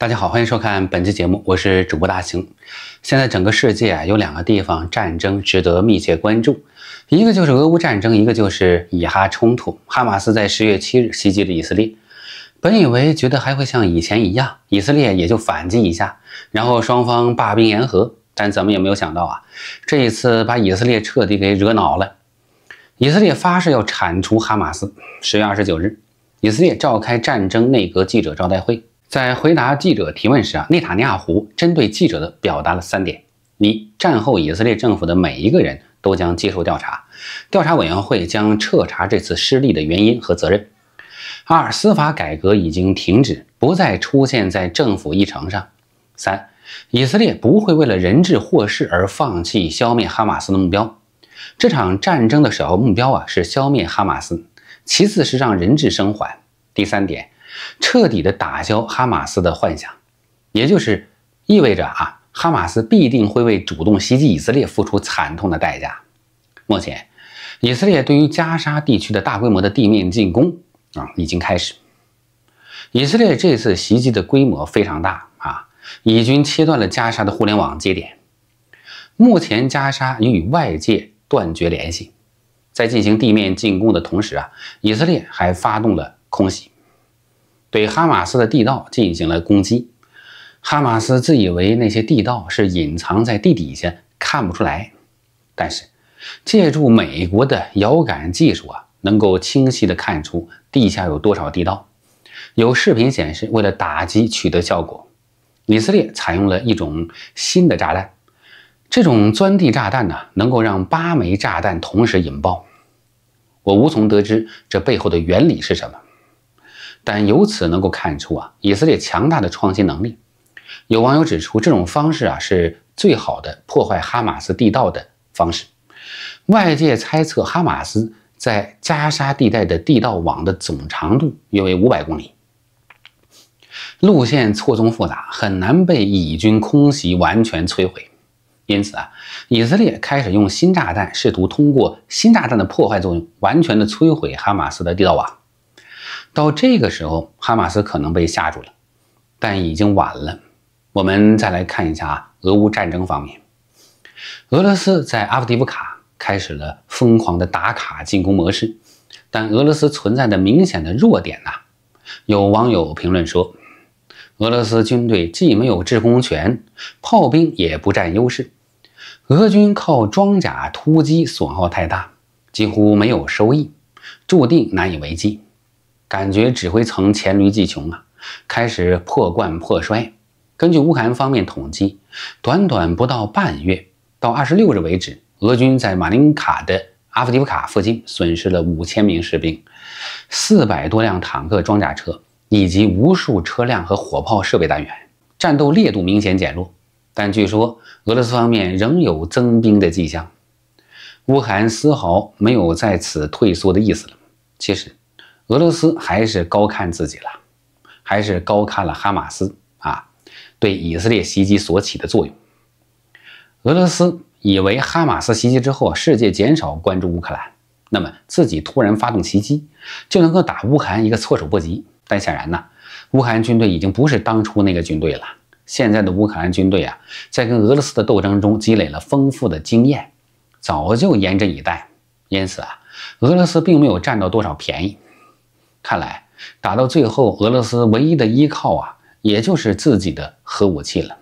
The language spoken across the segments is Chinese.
大家好，欢迎收看本期节目，我是主播大雄。现在整个世界啊，有两个地方战争值得密切关注，一个就是俄乌战争，一个就是以哈冲突。哈马斯在十月七日袭击了以色列，本以为觉得还会像以前一样，以色列也就反击一下，然后双方罢兵言和，但怎么也没有想到啊，这一次把以色列彻底给惹恼了。以色列发誓要铲除哈马斯。十月二十九日，以色列召开战争内阁记者招待会。在回答记者提问时，啊，内塔尼亚胡针对记者的表达了三点：一、战后以色列政府的每一个人都将接受调查，调查委员会将彻查这次失利的原因和责任；二、司法改革已经停止，不再出现在政府议程上；三、以色列不会为了人质获释而放弃消灭哈马斯的目标。这场战争的首要目标啊是消灭哈马斯，其次是让人质生还。第三点。彻底的打消哈马斯的幻想，也就是意味着啊，哈马斯必定会为主动袭击以色列付出惨痛的代价。目前，以色列对于加沙地区的大规模的地面进攻啊已经开始。以色列这次袭击的规模非常大啊，以军切断了加沙的互联网节点，目前加沙已与外界断绝联系。在进行地面进攻的同时啊，以色列还发动了空袭。对哈马斯的地道进行了攻击。哈马斯自以为那些地道是隐藏在地底下，看不出来。但是，借助美国的遥感技术啊，能够清晰的看出地下有多少地道。有视频显示，为了打击取得效果，以色列采用了一种新的炸弹。这种钻地炸弹呢，能够让八枚炸弹同时引爆。我无从得知这背后的原理是什么。但由此能够看出啊，以色列强大的创新能力。有网友指出，这种方式啊是最好的破坏哈马斯地道的方式。外界猜测，哈马斯在加沙地带的地道网的总长度约为五百公里，路线错综复杂，很难被以军空袭完全摧毁。因此啊，以色列开始用新炸弹，试图通过新炸弹的破坏作用，完全的摧毁哈马斯的地道网。到这个时候，哈马斯可能被吓住了，但已经晚了。我们再来看一下俄乌战争方面，俄罗斯在阿夫迪夫卡开始了疯狂的打卡进攻模式，但俄罗斯存在的明显的弱点呐。有网友评论说，俄罗斯军队既没有制空权，炮兵也不占优势，俄军靠装甲突击损耗太大，几乎没有收益，注定难以为继。感觉指挥层黔驴技穷啊，开始破罐破摔。根据乌克兰方面统计，短短不到半月，到二十六日为止，俄军在马林卡的阿夫迪夫卡附近损失了五千名士兵，四百多辆坦克、装甲车以及无数车辆和火炮设备单元。战斗烈度明显减弱，但据说俄罗斯方面仍有增兵的迹象。乌克兰丝毫没有在此退缩的意思了。其实。俄罗斯还是高看自己了，还是高看了哈马斯啊，对以色列袭击所起的作用。俄罗斯以为哈马斯袭击之后，世界减少关注乌克兰，那么自己突然发动袭击就能够打乌克兰一个措手不及。但显然呢，乌克兰军队已经不是当初那个军队了。现在的乌克兰军队啊，在跟俄罗斯的斗争中积累了丰富的经验，早就严阵以待。因此啊，俄罗斯并没有占到多少便宜。看来打到最后，俄罗斯唯一的依靠啊，也就是自己的核武器了。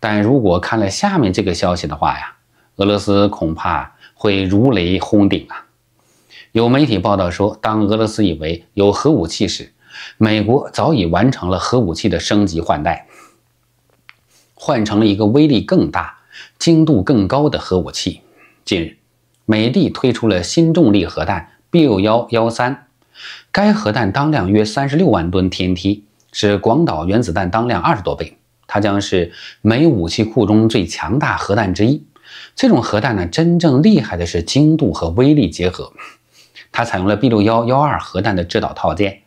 但如果看了下面这个消息的话呀，俄罗斯恐怕会如雷轰顶啊！有媒体报道说，当俄罗斯以为有核武器时，美国早已完成了核武器的升级换代，换成了一个威力更大、精度更高的核武器。近日，美帝推出了新重力核弹 B 六幺幺三。该核弹当量约三十六万吨 TNT，是广岛原子弹当量二十多倍。它将是美武器库中最强大核弹之一。这种核弹呢，真正厉害的是精度和威力结合。它采用了 B 六幺幺二核弹的制导套件。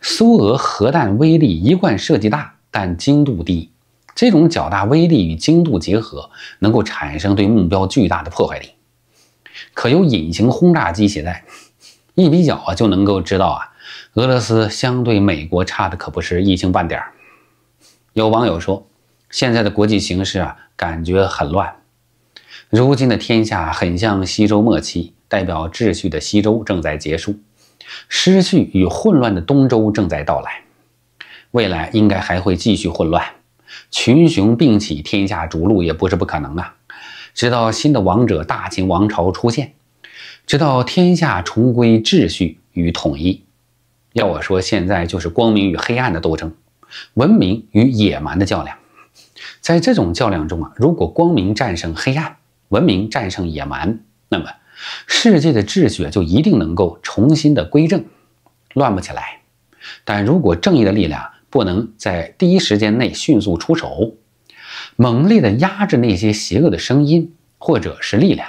苏俄核弹威力一贯设计大，但精度低。这种较大威力与精度结合，能够产生对目标巨大的破坏力。可由隐形轰炸机携带。一比较啊，就能够知道啊，俄罗斯相对美国差的可不是一星半点儿。有网友说，现在的国际形势啊，感觉很乱。如今的天下很像西周末期，代表秩序的西周正在结束，失去与混乱的东周正在到来。未来应该还会继续混乱，群雄并起，天下逐鹿也不是不可能啊。直到新的王者大秦王朝出现。直到天下重归秩序与统一。要我说，现在就是光明与黑暗的斗争，文明与野蛮的较量。在这种较量中啊，如果光明战胜黑暗，文明战胜野蛮，那么世界的秩序就一定能够重新的归正，乱不起来。但如果正义的力量不能在第一时间内迅速出手，猛烈的压制那些邪恶的声音或者是力量。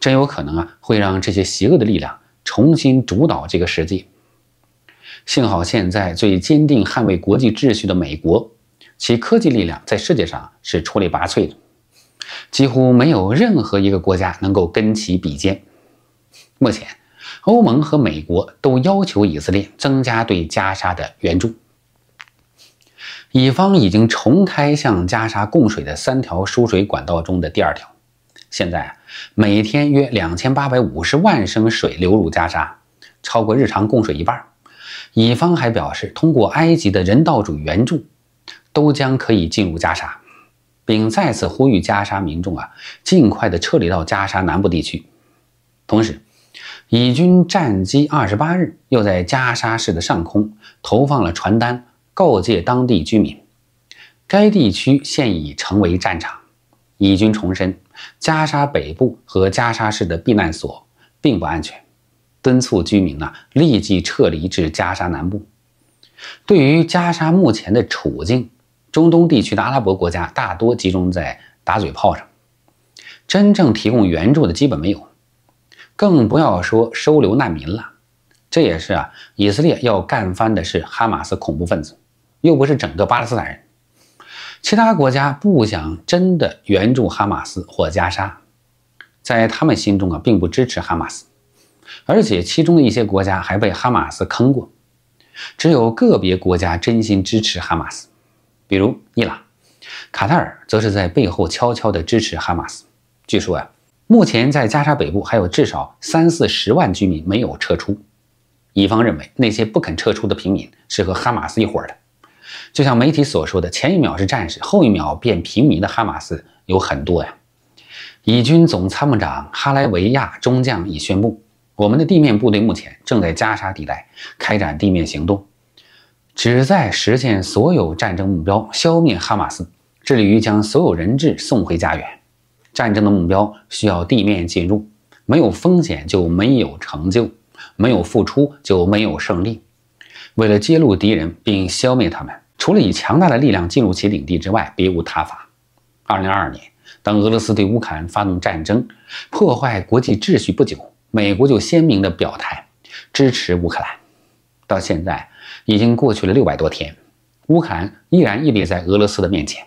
真有可能啊，会让这些邪恶的力量重新主导这个世界。幸好现在最坚定捍卫国际秩序的美国，其科技力量在世界上是出类拔萃的，几乎没有任何一个国家能够跟其比肩。目前，欧盟和美国都要求以色列增加对加沙的援助。以方已经重开向加沙供水的三条输水管道中的第二条。现在每天约两千八百五十万升水流入加沙，超过日常供水一半。以方还表示，通过埃及的人道主义援助，都将可以进入加沙，并再次呼吁加沙民众啊，尽快的撤离到加沙南部地区。同时，以军战机二十八日又在加沙市的上空投放了传单，告诫当地居民，该地区现已成为战场。以军重申。加沙北部和加沙市的避难所并不安全，敦促居民啊立即撤离至加沙南部。对于加沙目前的处境，中东地区的阿拉伯国家大多集中在打嘴炮上，真正提供援助的基本没有，更不要说收留难民了。这也是啊，以色列要干翻的是哈马斯恐怖分子，又不是整个巴勒斯坦人。其他国家不想真的援助哈马斯或加沙，在他们心中啊，并不支持哈马斯，而且其中一些国家还被哈马斯坑过。只有个别国家真心支持哈马斯，比如伊朗、卡塔尔，则是在背后悄悄的支持哈马斯。据说呀，目前在加沙北部还有至少三四十万居民没有撤出，以方认为那些不肯撤出的平民是和哈马斯一伙的。就像媒体所说的，前一秒是战士，后一秒变平民的哈马斯有很多呀。以军总参谋长哈莱维亚中将已宣布，我们的地面部队目前正在加沙地带开展地面行动，旨在实现所有战争目标，消灭哈马斯，致力于将所有人质送回家园。战争的目标需要地面进入，没有风险就没有成就，没有付出就没有胜利。为了揭露敌人并消灭他们。除了以强大的力量进入其领地之外，别无他法。二零二二年，当俄罗斯对乌克兰发动战争、破坏国际秩序不久，美国就鲜明地表态支持乌克兰。到现在已经过去了六百多天，乌克兰依然屹立在俄罗斯的面前，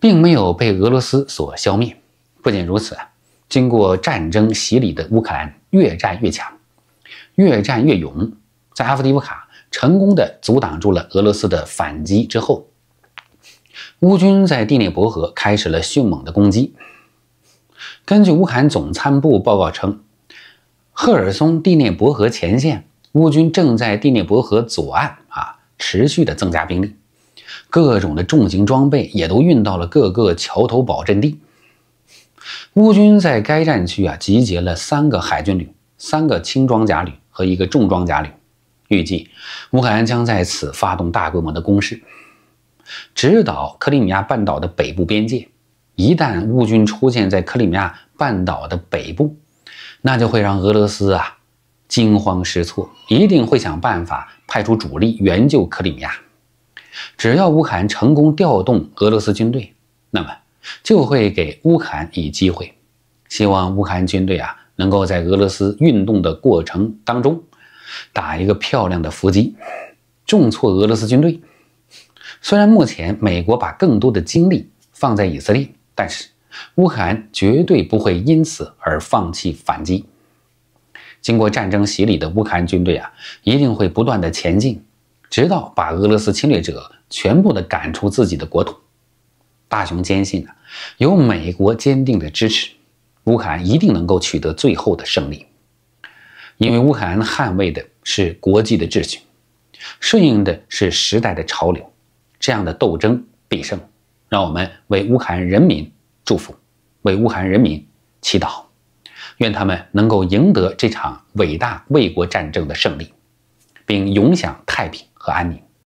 并没有被俄罗斯所消灭。不仅如此，经过战争洗礼的乌克兰越战越强，越战越勇，在阿夫迪夫卡。成功的阻挡住了俄罗斯的反击之后，乌军在第聂伯河开始了迅猛的攻击。根据乌克兰总参部报告称，赫尔松第聂伯河前线，乌军正在第聂伯河左岸啊持续的增加兵力，各种的重型装备也都运到了各个桥头堡阵地。乌军在该战区啊集结了三个海军旅、三个轻装甲旅和一个重装甲旅。预计乌克兰将在此发动大规模的攻势，直捣克里米亚半岛的北部边界。一旦乌军出现在克里米亚半岛的北部，那就会让俄罗斯啊惊慌失措，一定会想办法派出主力援救克里米亚。只要乌克兰成功调动俄罗斯军队，那么就会给乌克兰以机会。希望乌克兰军队啊能够在俄罗斯运动的过程当中。打一个漂亮的伏击，重挫俄罗斯军队。虽然目前美国把更多的精力放在以色列，但是乌克兰绝对不会因此而放弃反击。经过战争洗礼的乌克兰军队啊，一定会不断的前进，直到把俄罗斯侵略者全部的赶出自己的国土。大雄坚信啊，有美国坚定的支持，乌克兰一定能够取得最后的胜利。因为乌克兰捍卫的是国际的秩序，顺应的是时代的潮流，这样的斗争必胜。让我们为乌克兰人民祝福，为乌克兰人民祈祷，愿他们能够赢得这场伟大卫国战争的胜利，并永享太平和安宁。